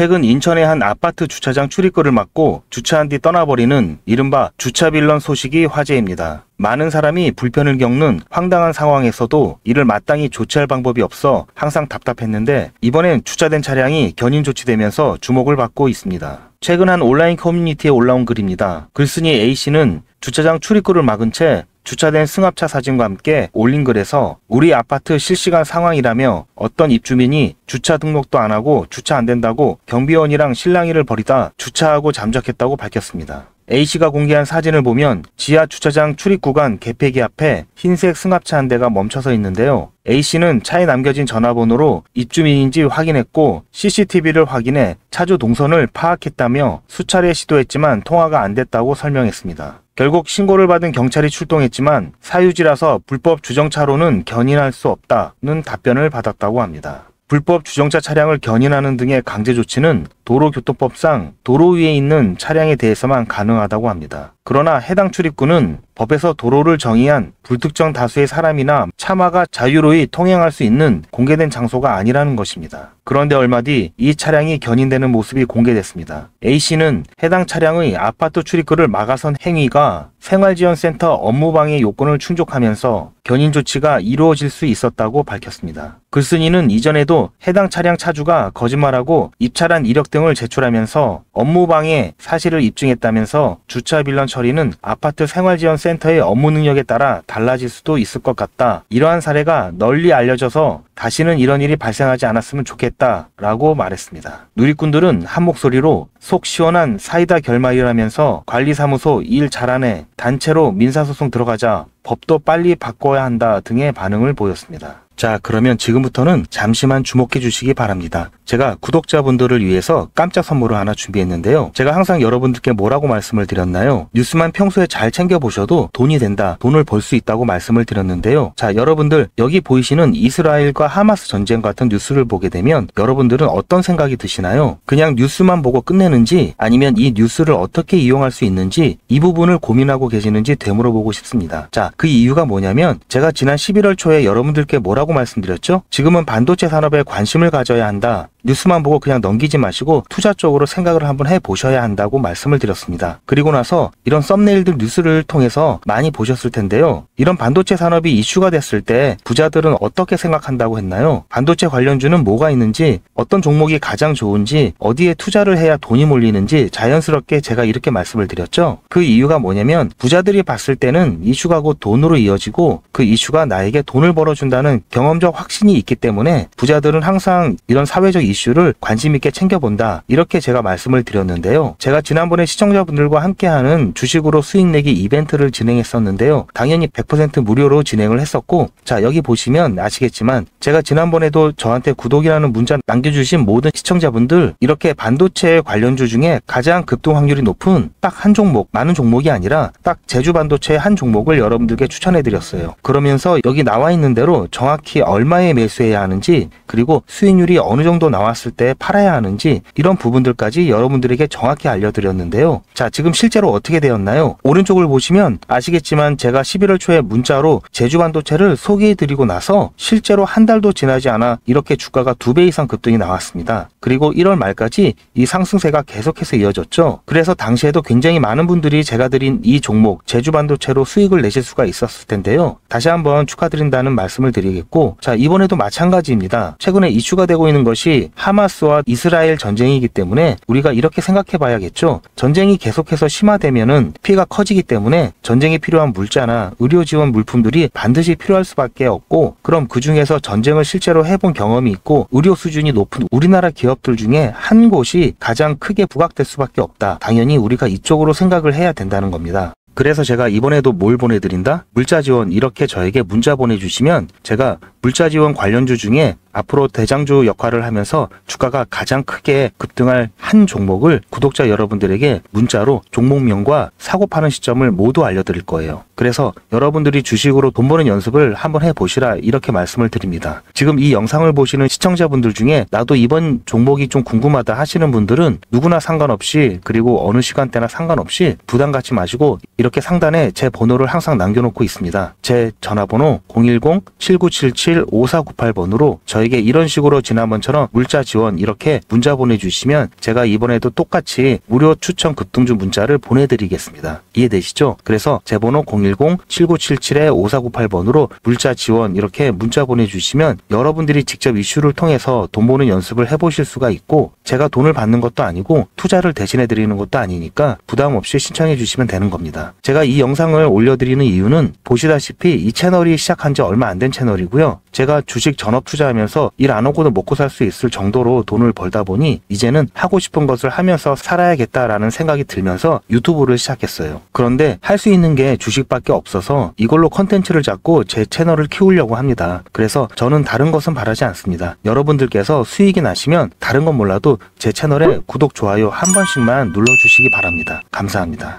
최근 인천의 한 아파트 주차장 출입구를 막고 주차한 뒤 떠나버리는 이른바 주차빌런 소식이 화제입니다. 많은 사람이 불편을 겪는 황당한 상황에서도 이를 마땅히 조치할 방법이 없어 항상 답답했는데 이번엔 주차된 차량이 견인 조치되면서 주목을 받고 있습니다. 최근 한 온라인 커뮤니티에 올라온 글입니다. 글쓴이 A씨는 주차장 출입구를 막은 채 주차된 승합차 사진과 함께 올린 글에서 우리 아파트 실시간 상황이라며 어떤 입주민이 주차 등록도 안 하고 주차 안 된다고 경비원이랑 실랑이를 벌이다 주차하고 잠적했다고 밝혔습니다. A씨가 공개한 사진을 보면 지하 주차장 출입 구간 개폐기 앞에 흰색 승합차 한 대가 멈춰서 있는데요. A씨는 차에 남겨진 전화번호로 입주민인지 확인했고 CCTV를 확인해 차주 동선을 파악했다며 수차례 시도했지만 통화가 안 됐다고 설명했습니다. 결국 신고를 받은 경찰이 출동했지만 사유지라서 불법 주정차로는 견인할 수 없다는 답변을 받았다고 합니다. 불법 주정차 차량을 견인하는 등의 강제 조치는 도로교통법상 도로 위에 있는 차량에 대해서만 가능하다고 합니다. 그러나 해당 출입구는 법에서 도로를 정의한 불특정 다수의 사람이나 차마가 자유로이 통행할 수 있는 공개된 장소가 아니라는 것입니다. 그런데 얼마 뒤 이 차량이 견인되는 모습이 공개됐습니다. A씨는 해당 차량의 아파트 출입구를 막아선 행위가 생활지원센터 업무방해 요건을 충족하면서 견인 조치가 이루어질 수 있었다고 밝혔습니다. 글쓴이는 이전에도 해당 차량 차주가 거짓말하고 입찰한 이력 등을 제출하면서 업무방해 사실을 입증했다면서 주차 빌런 처리는 아파트 생활지원센터의 업무 능력에 따라 달라질 수도 있을 것 같다. 이러한 사례가 널리 알려져서 다시는 이런 일이 발생하지 않았으면 좋겠다라고 말했습니다. 누리꾼들은 한 목소리로 속 시원한 사이다 결말이라면서 관리사무소 일 잘하네 단체로 민사소송 들어가자 법도 빨리 바꿔야 한다 등의 반응을 보였습니다. 자, 그러면 지금부터는 잠시만 주목해 주시기 바랍니다. 제가 구독자분들을 위해서 깜짝 선물을 하나 준비했는데요. 제가 항상 여러분들께 뭐라고 말씀을 드렸나요? 뉴스만 평소에 잘 챙겨보셔도 돈이 된다, 돈을 벌 수 있다고 말씀을 드렸는데요. 자, 여러분들, 여기 보이시는 이스라엘과 하마스 전쟁 같은 뉴스를 보게 되면 여러분들은 어떤 생각이 드시나요? 그냥 뉴스만 보고 끝내는지 아니면 이 뉴스를 어떻게 이용할 수 있는지 이 부분을 고민하고 계시는지 되물어보고 싶습니다. 자, 그 이유가 뭐냐면 제가 지난 11월 초에 여러분들께 뭐라고 말씀드렸죠? 지금은 반도체 산업에 관심을 가져야 한다. 뉴스만 보고 그냥 넘기지 마시고 투자 쪽으로 생각을 한번 해보셔야 한다고 말씀을 드렸습니다. 그리고 나서 이런 썸네일들 뉴스를 통해서 많이 보셨을 텐데요. 이런 반도체 산업이 이슈가 됐을 때 부자들은 어떻게 생각한다고 했나요? 반도체 관련주는 뭐가 있는지 어떤 종목이 가장 좋은지 어디에 투자를 해야 돈이 몰리는지 자연스럽게 제가 이렇게 말씀을 드렸죠. 그 이유가 뭐냐면 부자들이 봤을 때는 이슈가 곧 돈으로 이어지고 그 이슈가 나에게 돈을 벌어준다는 경험적 확신이 있기 때문에 부자들은 항상 이런 사회적 이슈를 관심 있게 챙겨본다 이렇게 제가 말씀을 드렸는데요. 제가 지난번에 시청자분들과 함께하는 주식으로 수익 내기 이벤트를 진행했었는데요. 당연히 100% 무료로 진행을 했었고 자 여기 보시면 아시겠지만 제가 지난번에도 저한테 구독이라는 문자 남겨주신 모든 시청자분들 이렇게 반도체 관련주 중에 가장 급등 확률이 높은 딱 한 종목 많은 종목이 아니라 딱 제주 반도체 의한 종목을 여러분들께 추천해 드렸어요. 그러면서 여기 나와 있는 대로 정확히 얼마에 매수해야 하는지 그리고 수익률이 어느 정도 나오는지 나왔을 때 팔아야 하는지 이런 부분들까지 여러분들에게 정확히 알려드렸는데요. 자 지금 실제로 어떻게 되었나요? 오른쪽을 보시면 아시겠지만 제가 11월 초에 문자로 제주 반도체를 소개해드리고 나서 실제로 한 달도 지나지 않아 이렇게 주가가 두 배 이상 급등이 나왔습니다. 그리고 1월 말까지 이 상승세가 계속해서 이어졌죠. 그래서 당시에도 굉장히 많은 분들이 제가 드린 이 종목 제주 반도체로 수익을 내실 수가 있었을 텐데요. 다시 한번 축하드린다는 말씀을 드리겠고 자 이번에도 마찬가지입니다. 최근에 이슈가 되고 있는 것이 하마스와 이스라엘 전쟁이기 때문에 우리가 이렇게 생각해 봐야겠죠. 전쟁이 계속해서 심화되면은 피해가 커지기 때문에 전쟁에 필요한 물자나 의료 지원 물품들이 반드시 필요할 수밖에 없고 그럼 그 중에서 전쟁을 실제로 해본 경험이 있고 의료 수준이 높은 우리나라 기업들 중에 한 곳이 가장 크게 부각될 수밖에 없다. 당연히 우리가 이쪽으로 생각을 해야 된다는 겁니다. 그래서 제가 이번에도 뭘 보내드린다? 물자 지원 이렇게 저에게 문자 보내주시면 제가 물자 지원 관련주 중에 앞으로 대장주 역할을 하면서 주가가 가장 크게 급등할 한 종목을 구독자 여러분들에게 문자로 종목명과 사고 파는 시점을 모두 알려드릴 거예요. 그래서 여러분들이 주식으로 돈 버는 연습을 한번 해보시라 이렇게 말씀을 드립니다. 지금 이 영상을 보시는 시청자분들 중에 나도 이번 종목이 좀 궁금하다 하시는 분들은 누구나 상관없이 그리고 어느 시간대나 상관없이 부담 갖지 마시고 이렇게 상단에 제 번호를 항상 남겨놓고 있습니다. 제 전화번호 010-7977-5498번으로 저 저에게 이런 식으로 지난번처럼 물자 지원 이렇게 문자 보내주시면 제가 이번에도 똑같이 무료 추천 급등주 문자를 보내드리겠습니다. 이해되시죠? 그래서 제 번호 010-7977-5498번으로 물자 지원 이렇게 문자 보내주시면 여러분들이 직접 이슈를 통해서 돈 버는 연습을 해보실 수가 있고 제가 돈을 받는 것도 아니고 투자를 대신해드리는 것도 아니니까 부담 없이 신청해 주시면 되는 겁니다. 제가 이 영상을 올려드리는 이유는 보시다시피 이 채널이 시작한 지 얼마 안 된 채널이고요. 제가 주식 전업 투자하면서 하면서 일안 하고도 먹고 살 수 있을 정도로 돈을 벌다 보니 이제는 하고 싶은 것을 하면서 살아야겠다라는 생각이 들면서 유튜브를 시작했어요. 그런데 할 수 있는 게 주식밖에 없어서 이걸로 컨텐츠를 잡고 제 채널을 키우려고 합니다. 그래서 저는 다른 것은 바라지 않습니다. 여러분들께서 수익이 나시면 다른 건 몰라도 제 채널에 구독, 좋아요 한 번씩만 눌러주시기 바랍니다. 감사합니다.